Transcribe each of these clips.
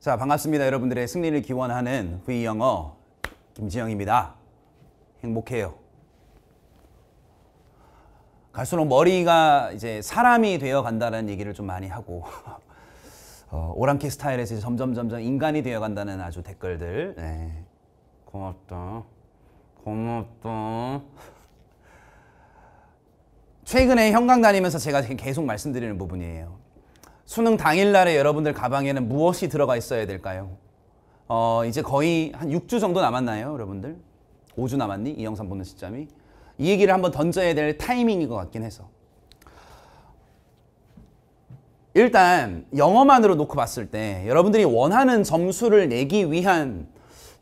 자 반갑습니다 여러분들의 승리를 기원하는 V 영어 김지영입니다 행복해요 갈수록 머리가 이제 사람이 되어 간다는 얘기를 좀 많이 하고 어, 오랑캐 스타일에서 점점 점점 인간이 되어 간다는 아주 댓글들 네. 고맙다 고맙다 최근에 형강 다니면서 제가 계속 말씀드리는 부분이에요 수능 당일날에 여러분들 가방에는 무엇이 들어가 있어야 될까요? 어, 이제 거의 한 6주 정도 남았나요, 여러분들? 5주 남았니? 이 영상 보는 시점이. 이 얘기를 한번 던져야 될 타이밍인 것 같긴 해서. 일단 영어만으로 놓고 봤을 때 여러분들이 원하는 점수를 내기 위한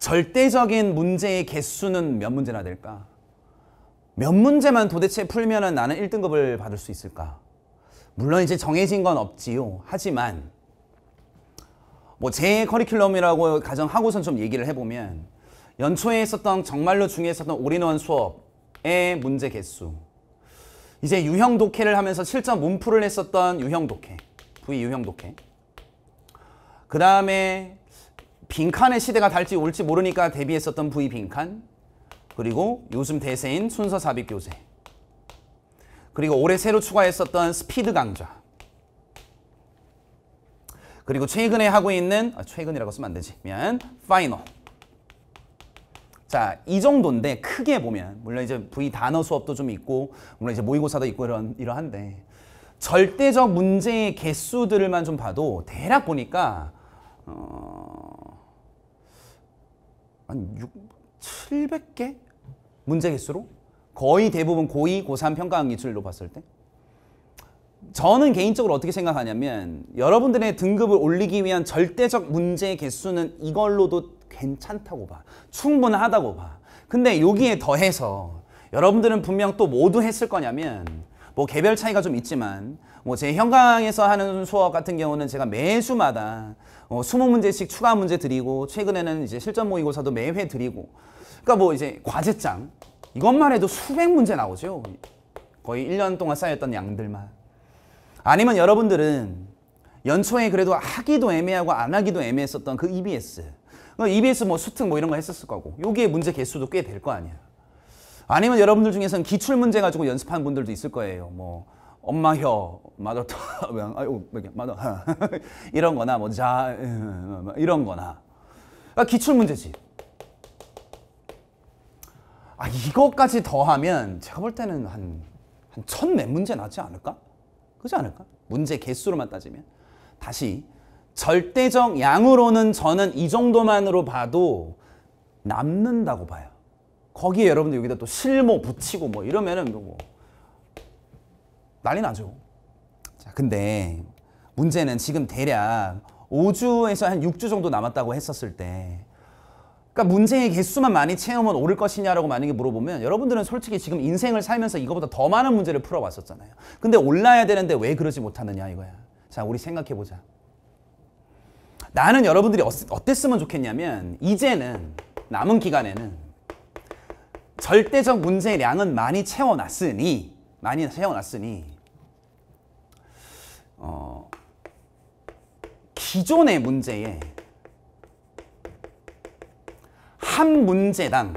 절대적인 문제의 개수는 몇 문제나 될까? 몇 문제만 도대체 풀면 나는 1등급을 받을 수 있을까? 물론 이제 정해진 건 없지요. 하지만 뭐 제 커리큘럼이라고 가정하고선 좀 얘기를 해보면 연초에 있었던 정말로 중에 있었던 올인원 수업의 문제 개수 이제 유형 독해를 하면서 실전 문풀을 했었던 유형 독해 V 유형 독해 그 다음에 빈칸의 시대가 달지 올지 모르니까 대비했었던 V 빈칸 그리고 요즘 대세인 순서 삽입 교재 그리고 올해 새로 추가했었던 스피드 강좌. 그리고 최근에 하고 있는 아, 최근이라고 쓰면 안 되지. 미안. 파이널. 자, 이 정도인데 크게 보면 물론 이제 V 단어 수업도 좀 있고 물론 이제 모의고사도 있고 이런 이러한데 절대적 문제의 개수들만 좀 봐도 대략 보니까 어... 한 6, 700개 문제 개수로 거의 대부분 고2, 고3 평가한 기출로 봤을 때 저는 개인적으로 어떻게 생각하냐면 여러분들의 등급을 올리기 위한 절대적 문제 의 개수는 이걸로도 괜찮다고 봐. 충분하다고 봐. 근데 여기에 더해서 여러분들은 분명 또 모두 했을 거냐면 뭐 개별 차이가 좀 있지만 뭐 제 현강에서 하는 수업 같은 경우는 제가 매주마다 어, 뭐 20문제씩 추가 문제 드리고 최근에는 이제 실전 모의고사도 매회 드리고 그러니까 뭐 이제 과제장 이것만 해도 수백 문제 나오죠. 거의 1년 동안 쌓였던 양들만. 아니면 여러분들은 연초에 그래도 하기도 애매하고 안 하기도 애매했었던 그 EBS. 어, EBS 뭐 수특 뭐 이런 거 했었을 거고 여기에 문제 개수도 꽤 될 거 아니야. 아니면 여러분들 중에서는 기출 문제 가지고 연습한 분들도 있을 거예요. 뭐 엄마 혀, 마더 뭐, 아유, 뭐 마더 이런 거나 뭐자 음, 뭐 이런 거나. 까 그러니까 기출 문제집. 아 이것까지 더하면 제가 볼 때는 한 한천몇 문제 나지 않을까? 그지 않을까? 문제 개수로만 따지면 다시 절대적 양으로는 저는 이 정도만으로 봐도 남는다고 봐요. 거기에 여러분들 여기다 또 실모 붙이고 뭐 이러면은 뭐 난리 나죠. 자, 근데 문제는 지금 대략 5주에서 한 6주 정도 남았다고 했었을 때 그러니까 문제의 개수만 많이 채우면 오를 것이냐라고 만약에 물어보면 여러분들은 솔직히 지금 인생을 살면서 이거보다 더 많은 문제를 풀어왔었잖아요. 근데 올라야 되는데 왜 그러지 못하느냐 이거야. 자, 우리 생각해보자. 나는 여러분들이 어땠으면 좋겠냐면 이제는 남은 기간에는 절대적 문제량은 많이 채워놨으니 많이 채워놨으니 어, 기존의 문제에 한문제단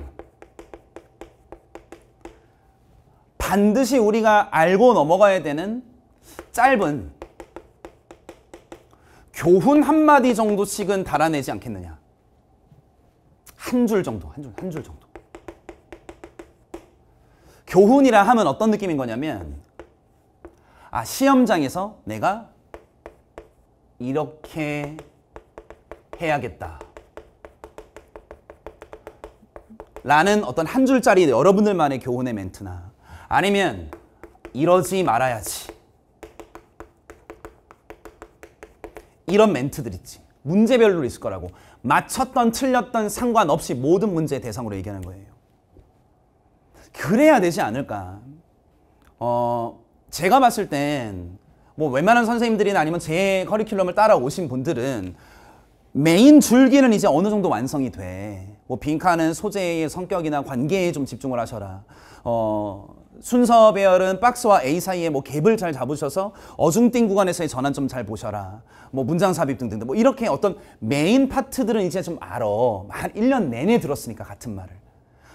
반드시 우리가 알고 넘어가야 되는 짧은 교훈 한마디 정도씩은 달아내지 않겠느냐 한 줄 정도 한 줄 한 줄 정도 교훈이라 하면 어떤 느낌인 거냐면 아 시험장에서 내가 이렇게 해야겠다 라는 어떤 한 줄짜리 여러분들만의 교훈의 멘트나 아니면 이러지 말아야지 이런 멘트들 있지 문제별로 있을 거라고 맞췄던 틀렸던 상관없이 모든 문제의 대상으로 얘기하는 거예요 그래야 되지 않을까 어 제가 봤을 땐 뭐 웬만한 선생님들이나 아니면 제 커리큘럼을 따라오신 분들은 메인 줄기는 이제 어느 정도 완성이 돼. 뭐 빈칸은 소재의 성격이나 관계에 좀 집중을 하셔라. 어, 순서 배열은 박스와 A 사이에 뭐 갭을 잘 잡으셔서 어중띵 구간에서의 전환 좀 잘 보셔라. 뭐 문장 삽입 등등. 뭐 이렇게 어떤 메인 파트들은 이제 좀 알아. 한 1년 내내 들었으니까 같은 말을.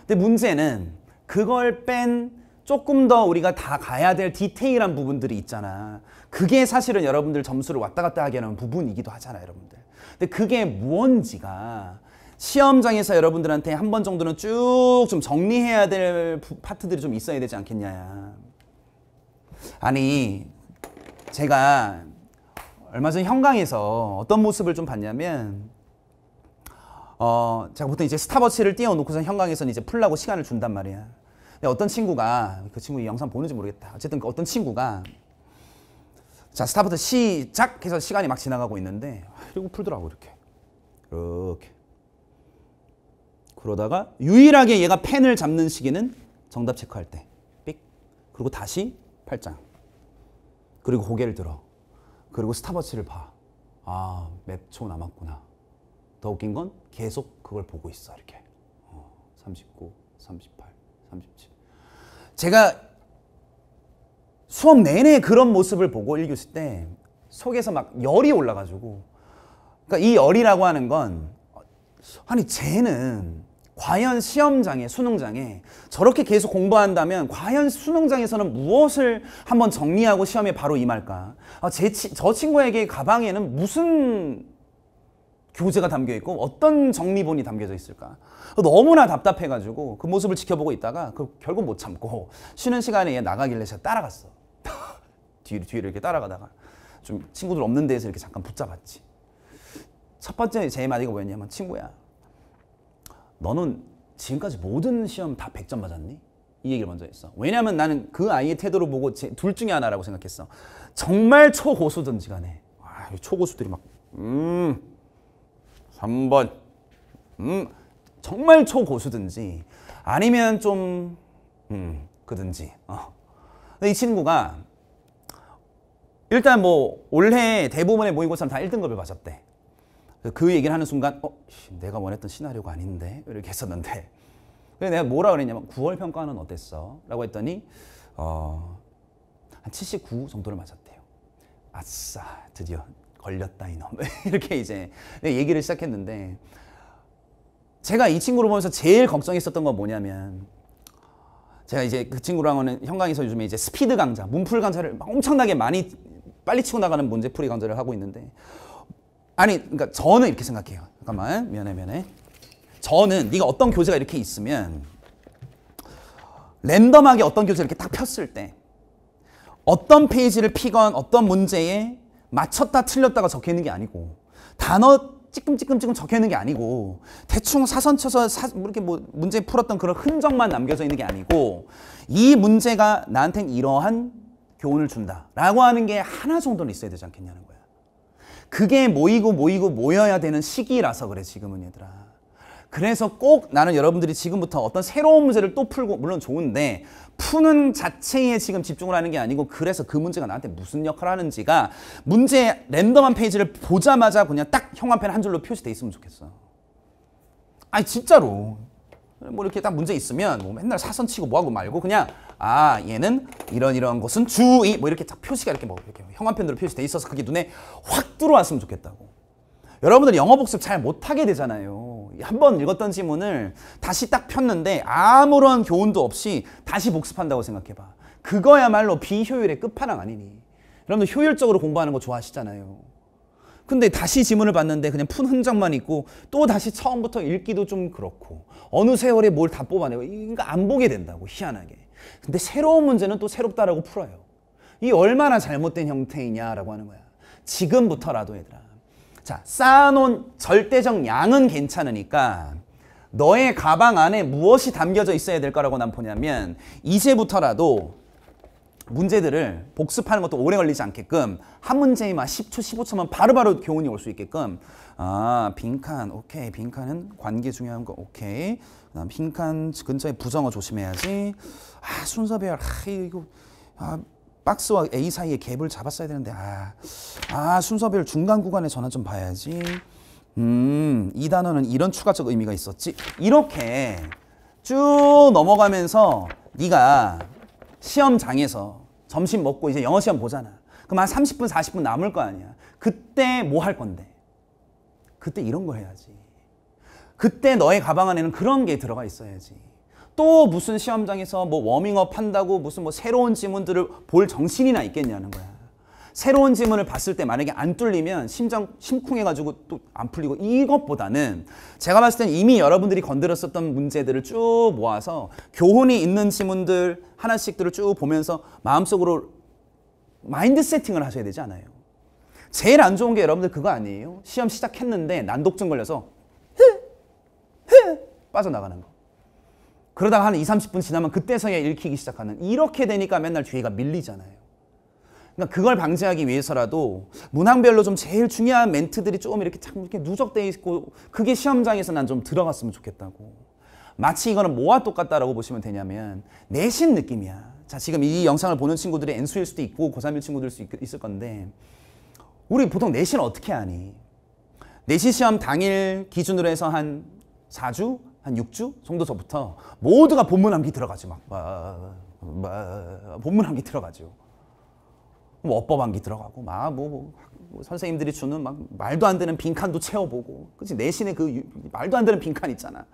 근데 문제는 그걸 뺀 조금 더 우리가 다 가야 될 디테일한 부분들이 있잖아. 그게 사실은 여러분들 점수를 왔다 갔다 하게 하는 부분이기도 하잖아, 여러분들. 근데 그게 무언지가 시험장에서 여러분들한테 한 번 정도는 쭉 좀 정리해야 될 파트들이 좀 있어야 되지 않겠냐. 아니, 제가 얼마 전 현강에서 어떤 모습을 좀 봤냐면, 어, 제가 보통 이제 스타버치를 띄워놓고서 현강에서는 이제 풀라고 시간을 준단 말이야. 근데 어떤 친구가, 그 친구 영상 보는지 모르겠다. 어쨌든 그 어떤 친구가 자 스타부터 시작 해서 시간이 막 지나가고 있는데 그리 아, 풀더라고 이렇게 이렇게 그러다가 유일하게 얘가 펜을 잡는 시기는 정답 체크할 때 삑. 그리고 다시 팔짱 그리고 고개를 들어 그리고 스타버치를 봐아 몇 초 남았구나 더 웃긴 건 계속 그걸 보고 있어 이렇게 어, 39 38 37 제가 수업 내내 그런 모습을 보고 읽교시때 속에서 막 열이 올라가지고 그러니까 이 열이라고 하는 건 아니 쟤는 과연 시험장에 수능장에 저렇게 계속 공부한다면 과연 수능장에서는 무엇을 한번 정리하고 시험에 바로 임할까 아, 제, 저 친구에게 가방에는 무슨 교재가 담겨있고 어떤 정리본이 담겨져 있을까 너무나 답답해가지고 그 모습을 지켜보고 있다가 그 결국 못 참고 쉬는 시간에 얘 나가길래 제가 따라갔어 뒤를 뒤를 이렇게 따라가다가 좀 친구들 없는 데에서 이렇게 잠깐 붙잡았지. 첫 번째 제 마디가 뭐였냐면 친구야, 너는 지금까지 모든 시험 다 100점 맞았니? 이 얘기를 먼저 했어. 왜냐하면 나는 그 아이의 태도를 보고 제, 둘 중에 하나라고 생각했어. 정말 초고수든지 간에 와, 초고수들이 막 음, 3번 음, 정말 초고수든지 아니면 좀 음, 그든지 어. 이 친구가 일단 뭐 올해 대부분의 모의고사는 다 1등급을 맞았대. 그 얘기를 하는 순간 어 내가 원했던 시나리오가 아닌데 이렇게 했었는데 그래서 내가 뭐라 그랬냐면 9월 평가는 어땠어? 라고 했더니 어, 한 79 정도를 맞았대요. 아싸 드디어 걸렸다 이놈 이렇게 이제 얘기를 시작했는데 제가 이 친구를 보면서 제일 걱정했었던 건 뭐냐면 제가 이제 그 친구랑은 형광에서 요즘에 이제 스피드 강좌, 문풀 강좌를 막 엄청나게 많이 빨리 치고 나가는 문제풀이 강좌를 하고 있는데 아니 그러니까 저는 이렇게 생각해요. 잠깐만 미안해 미안해. 저는 네가 어떤 교재가 이렇게 있으면 랜덤하게 어떤 교재를 이렇게 딱 폈을 때 어떤 페이지를 피건 어떤 문제에 맞췄다 틀렸다가 적혀 있는 게 아니고 단어 찌끔찌끔찌끔 적혀 있는 게 아니고 대충 사선 쳐서 사, 뭐 이렇게 뭐 문제 풀었던 그런 흔적만 남겨져 있는 게 아니고 이 문제가 나한텐 이러한 교훈을 준다라고 하는 게 하나 정도는 있어야 되지 않겠냐는 거야. 그게 모이고 모이고 모여야 되는 시기라서 그래 지금은 얘들아. 그래서 꼭 나는 여러분들이 지금부터 어떤 새로운 문제를 또 풀고 물론 좋은데 푸는 자체에 지금 집중을 하는 게 아니고 그래서 그 문제가 나한테 무슨 역할을 하는지가 문제 랜덤한 페이지를 보자마자 그냥 딱 형광펜 한 줄로 표시돼 있으면 좋겠어. 아니 진짜로 뭐 이렇게 딱 문제 있으면 뭐 맨날 사선 치고 뭐하고 말고 그냥 아 얘는 이런 이런 것은 주의 뭐 이렇게 표시가 이렇게 뭐 이렇게 형한편으로 표시돼 있어서 그게 눈에 확 들어왔으면 좋겠다고. 여러분들 영어 복습 잘 못하게 되잖아요. 한번 읽었던 지문을 다시 딱 폈는데 아무런 교훈도 없이 다시 복습한다고 생각해봐. 그거야말로 비효율의 끝판왕 아니니. 여러분들 효율적으로 공부하는 거 좋아하시잖아요. 근데 다시 지문을 봤는데 그냥 푼 흔적만 있고 또 다시 처음부터 읽기도 좀 그렇고 어느 세월에 뭘 다 뽑아내고 이거 안 보게 된다고 희한하게 근데 새로운 문제는 또 새롭다라고 풀어요. 이 얼마나 잘못된 형태이냐라고 하는 거야. 지금부터라도 얘들아. 자, 쌓아놓은 절대적 양은 괜찮으니까 너의 가방 안에 무엇이 담겨져 있어야 될 거라고 난 보냐면 이제부터라도 문제들을 복습하는 것도 오래 걸리지 않게끔 한 문제에만 10초, 15초만 바로바로 교훈이 올 수 있게끔 아, 빈칸, 오케이, 빈칸은 관계 중요한 거, 오케이 그다음 빈칸 근처에 부정어 조심해야지 아, 순서배열, 아, 이거 아, 박스와 A 사이에 갭을 잡았어야 되는데 아, 아 순서별 중간 구간에 전화 좀 봐야지 음, 이 단어는 이런 추가적 의미가 있었지 이렇게 쭉 넘어가면서 네가 시험장에서 점심 먹고 이제 영어 시험 보잖아. 그럼 한 30분, 40분 남을 거 아니야. 그때 뭐 할 건데? 그때 이런 거 해야지. 그때 너의 가방 안에는 그런 게 들어가 있어야지. 또 무슨 시험장에서 뭐 워밍업 한다고 무슨 뭐 새로운 지문들을 볼 정신이나 있겠냐는 거야. 새로운 지문을 봤을 때 만약에 안 뚫리면 심장 심쿵해가지고 또 안 풀리고 이것보다는 제가 봤을 땐 이미 여러분들이 건드렸었던 문제들을 쭉 모아서 교훈이 있는 지문들 하나씩들을 쭉 보면서 마음속으로 마인드 세팅을 하셔야 되지 않아요? 제일 안 좋은 게 여러분들 그거 아니에요? 시험 시작했는데 난독증 걸려서 빠져나가는 거. 그러다가 한 2, 30분 지나면 그때서야 읽히기 시작하는 이렇게 되니까 맨날 뒤에가 밀리잖아요. 그러니까 그걸 방지하기 위해서라도 문항별로 좀 제일 중요한 멘트들이 조금 이렇게 참 이렇게 누적돼 있고 그게 시험장에서 난 좀 들어갔으면 좋겠다고. 마치 이거는 뭐와 똑같다라고 보시면 되냐면 내신 느낌이야. 자 지금 이 영상을 보는 친구들이 N수일 수도 있고 고3일 친구들 수 있, 있을 건데 우리 보통 내신 어떻게 하니? 내신 시험 당일 기준으로 해서 한 4주? 한 6주 정도서부터 모두가 본문 암기 들어가지 막, 막, 막 본문 암기 들어가죠. 뭐 업법안기 들어가고 막뭐 뭐, 뭐, 선생님들이 주는 막 말도 안 되는 빈칸도 채워보고 그치 내신에 그 유, 말도 안 되는 빈칸 있잖아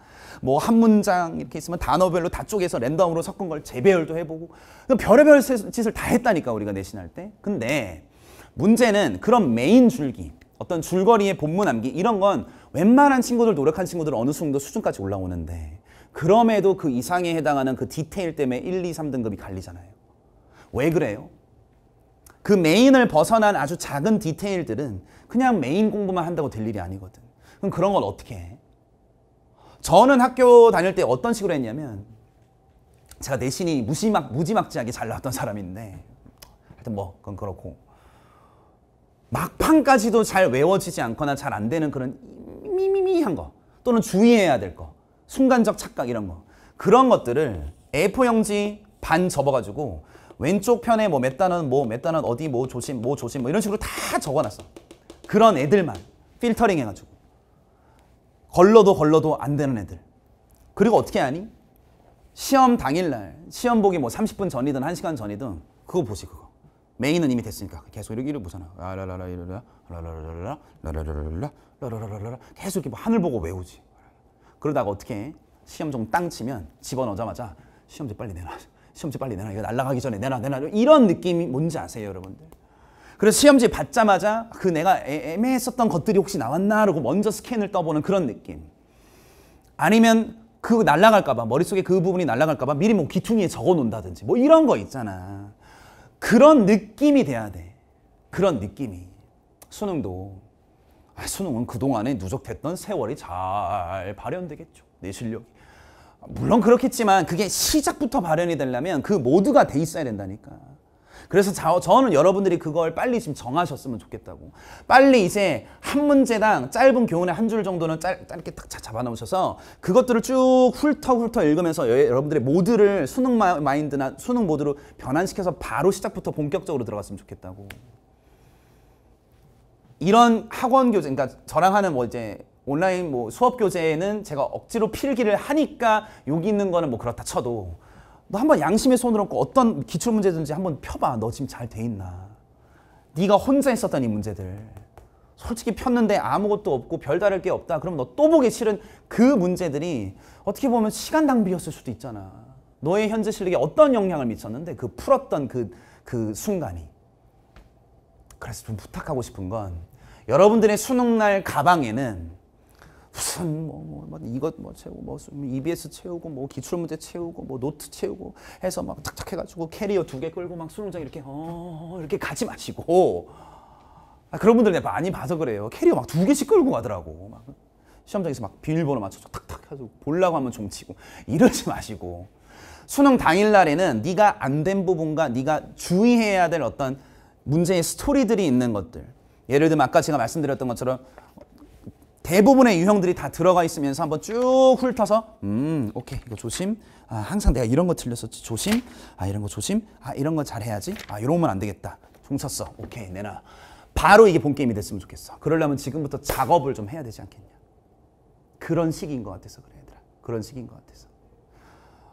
뭐 한 문장 이렇게 있으면 단어별로 다 쪼개서 랜덤으로 섞은 걸 재배열도 해보고 별의별 짓을 다 했다니까 우리가 내신할 때 근데 문제는 그런 메인 줄기 어떤 줄거리의 본문 암기 이런 건 웬만한 친구들 노력한 친구들은 어느 정도 수준까지 올라오는데 그럼에도 그 이상에 해당하는 그 디테일 때문에 1, 2, 3등급이 갈리잖아요 왜 그래요? 그 메인을 벗어난 아주 작은 디테일들은 그냥 메인 공부만 한다고 될 일이 아니거든. 그럼 그런 걸 어떻게 해? 저는 학교 다닐 때 어떤 식으로 했냐면 제가 내신이 무시막, 무지막지하게 잘 나왔던 사람인데 하여튼 뭐 그건 그렇고 막판까지도 잘 외워지지 않거나 잘 안 되는 그런 미미미한 거 또는 주의해야 될거 순간적 착각 이런 거 그런 것들을 A4 용지 반 접어가지고 왼쪽 편에 뭐몇 단원 뭐몇 단원 어디 뭐 조심 뭐 조심 뭐 이런 식으로 다 적어놨어. 그런 애들만 필터링 해가지고 걸러도 걸러도 안 되는 애들. 그리고 어떻게 하니? 시험 당일날 시험 보기 뭐 30분 전이든 1시간 전이든 그거 보지 그거. 메인은 이미 됐으니까 계속 이렇게 이렇게 보잖아. 라라라라 이러라 라라라라 라라라라 라라라라 계속 이렇게 뭐 하늘 보고 외우지. 그러다가 어떻게 해? 시험 좀 땅 치면 집어넣자마자 시험지 빨리 내놔. 시험지 빨리 내놔. 이거 날라가기 전에 내놔, 내놔. 이런 느낌이 뭔지 아세요, 여러분들? 그래서 시험지 받자마자 그 내가 애매했었던 것들이 혹시 나왔나? 라고 먼저 스캔을 떠보는 그런 느낌. 아니면 그 날라갈까봐, 머릿속에 그 부분이 날라갈까봐 미리 뭐귀퉁이에 적어 놓는다든지 뭐 이런 거 있잖아. 그런 느낌이 돼야 돼. 그런 느낌이. 수능도. 아, 수능은 그동안에 누적됐던 세월이 잘 발현되겠죠. 내 실력이. 물론 그렇겠지만 그게 시작부터 발현이 되려면 그 모두가 돼 있어야 된다니까. 그래서 저, 저는 여러분들이 그걸 빨리 지금 정하셨으면 좋겠다고. 빨리 이제 한 문제당 짧은 교훈의 한 줄 정도는 짧, 짧게 딱 잡아놓으셔서 그것들을 쭉 훑어훑어 읽으면서 여러분들의 모드를 수능 마인드나 수능 모드로 변환시켜서 바로 시작부터 본격적으로 들어갔으면 좋겠다고. 이런 학원 교재, 그러니까 저랑 하는 뭐 이제 온라인 뭐 수업 교재에는 제가 억지로 필기를 하니까 여기 있는 거는 뭐 그렇다 쳐도 너 한번 양심의 손을 얹고 어떤 기출 문제든지 한번 펴봐. 너 지금 잘 돼 있나? 네가 혼자 했었던 이 문제들. 솔직히 폈는데 아무것도 없고 별다를 게 없다. 그럼 너 또 보기 싫은 그 문제들이 어떻게 보면 시간 낭비였을 수도 있잖아. 너의 현재 실력에 어떤 영향을 미쳤는데 그 풀었던 그, 그 순간이. 그래서 좀 부탁하고 싶은 건 여러분들의 수능날 가방에는 무슨 뭐, 뭐, 뭐 이것 뭐 채우고 뭐, 뭐 EBS 채우고 뭐 기출문제 채우고 뭐 노트 채우고 해서 막 착착 해가지고 캐리어 두 개 끌고 막 수능장 이렇게 어 이렇게 가지 마시고 아, 그런 분들 내가 많이 봐서 그래요. 캐리어 막 두 개씩 끌고 가더라고. 막 시험장에서 막 비밀번호 맞춰서 탁탁 해서 보려고 하면 종치고 이러지 마시고 수능 당일날에는 네가 안 된 부분과 네가 주의해야 될 어떤 문제의 스토리들이 있는 것들 예를 들면 아까 제가 말씀드렸던 것처럼 대부분의 유형들이 다 들어가 있으면서 한번 쭉 훑어서 음 오케이 이거 조심 아 항상 내가 이런 거 틀렸었지 조심 아 이런 거 조심 아 이런 거 잘해야지 아 이러면 안 되겠다 종쳤어 오케이 내놔 바로 이게 본 게임이 됐으면 좋겠어 그러려면 지금부터 작업을 좀 해야 되지 않겠냐 그런 식인것 같아서 그래 얘들아 그런 식인것 같아서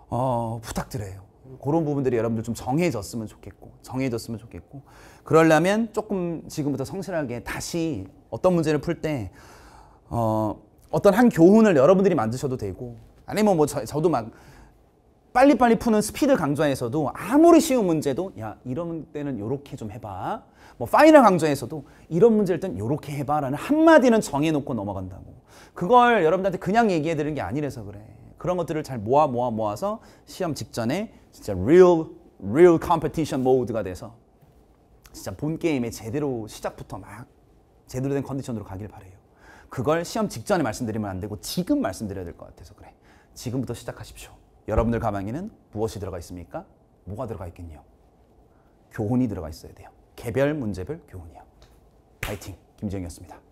어 부탁드려요 그런 부분들이 여러분들 좀 정해졌으면 좋겠고 정해졌으면 좋겠고 그러려면 조금 지금부터 성실하게 다시 어떤 문제를 풀때 어, 어떤 한 교훈을 여러분들이 만드셔도 되고 아니면 뭐, 뭐 저, 저도 막 빨리빨리 푸는 스피드 강좌에서도 아무리 쉬운 문제도 야 이런 때는 요렇게 좀 해봐 뭐 파이널 강좌에서도 이런 문제일 땐 요렇게 해봐 라는 한마디는 정해놓고 넘어간다고 그걸 여러분들한테 그냥 얘기해드리는 게 아니라서 그래 그런 것들을 잘 모아 모아 모아서 시험 직전에 진짜 real real competition 모드가 돼서 진짜 본 게임에 제대로 시작부터 막 제대로 된 컨디션으로 가길 바래요 그걸 시험 직전에 말씀드리면 안 되고 지금 말씀드려야 될 것 같아서 그래. 지금부터 시작하십시오. 여러분들 가방에는 무엇이 들어가 있습니까? 뭐가 들어가 있겠니 교훈이 들어가 있어야 돼요. 개별 문제별 교훈이요. 파이팅! 김정이었습니다.